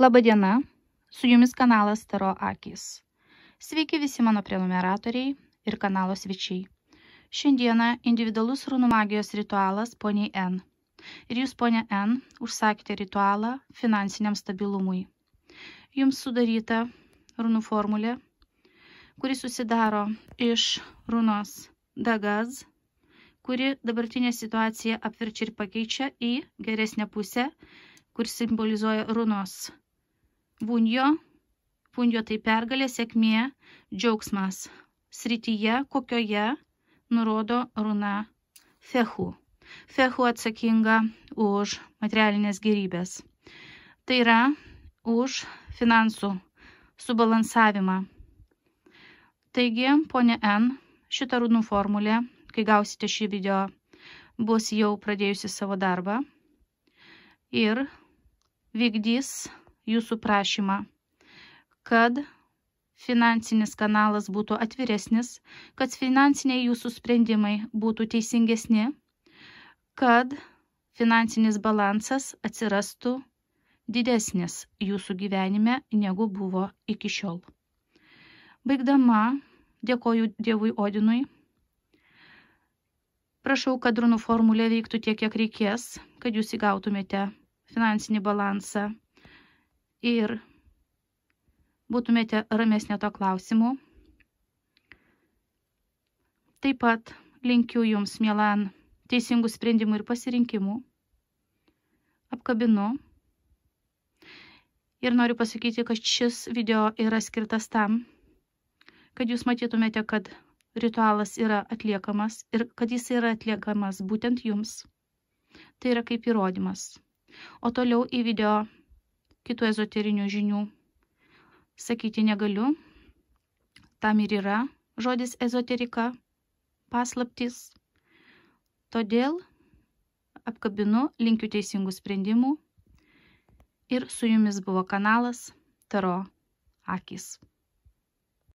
Labadiena, su jumis kanalas Taro Akis. Sveiki visi mano prenumeratoriai ir kanalo svečiai. Šiandieną individualus runų magijos ritualas poniai N. Ir jūs, ponė N, užsakėte ritualą finansiniam stabilumui. Jums sudaryta runų formulė, kuri susidaro iš runos dagaz, kuri dabartinę situaciją apverčia ir pakeičia į geresnę pusę, kur simbolizuoja runos Punjo, punjo tai pergalė, sėkmė, džiaugsmas. Srityje, kokioje, nurodo runa fehu. Fehu atsakinga už materialinės gerybės. Tai yra už finansų subalansavimą. Taigi, ponė N, šita runų formulė, kai gausite šį video, bus jau pradėjusi savo darbą ir vykdys jūsų prašymą, kad finansinis kanalas būtų atviresnis, kad finansiniai jūsų sprendimai būtų teisingesni, kad finansinis balansas atsirastų didesnis jūsų gyvenime negu buvo iki šiol. Baigdama, dėkoju Dievui Odinui. Prašau, kad runų formulė veiktų tiek, kiek reikės, kad jūs įgautumėte finansinį balansą ir būtumėte ramesnė to klausimu. Taip pat linkiu Jums, mielan, teisingų sprendimų ir pasirinkimų. Apkabinu. Ir noriu pasakyti, kad šis video yra skirtas tam, kad Jūs matytumėte, kad ritualas yra atliekamas ir kad jis yra atliekamas būtent Jums. Tai yra kaip įrodymas. O toliau į video kitų ezoterinių žinių. Sakyti negaliu. Tam ir yra žodis ezoterika, paslaptis. Todėl apkabinu, linkiu teisingų sprendimų. Ir su jumis buvo kanalas Taro Akis.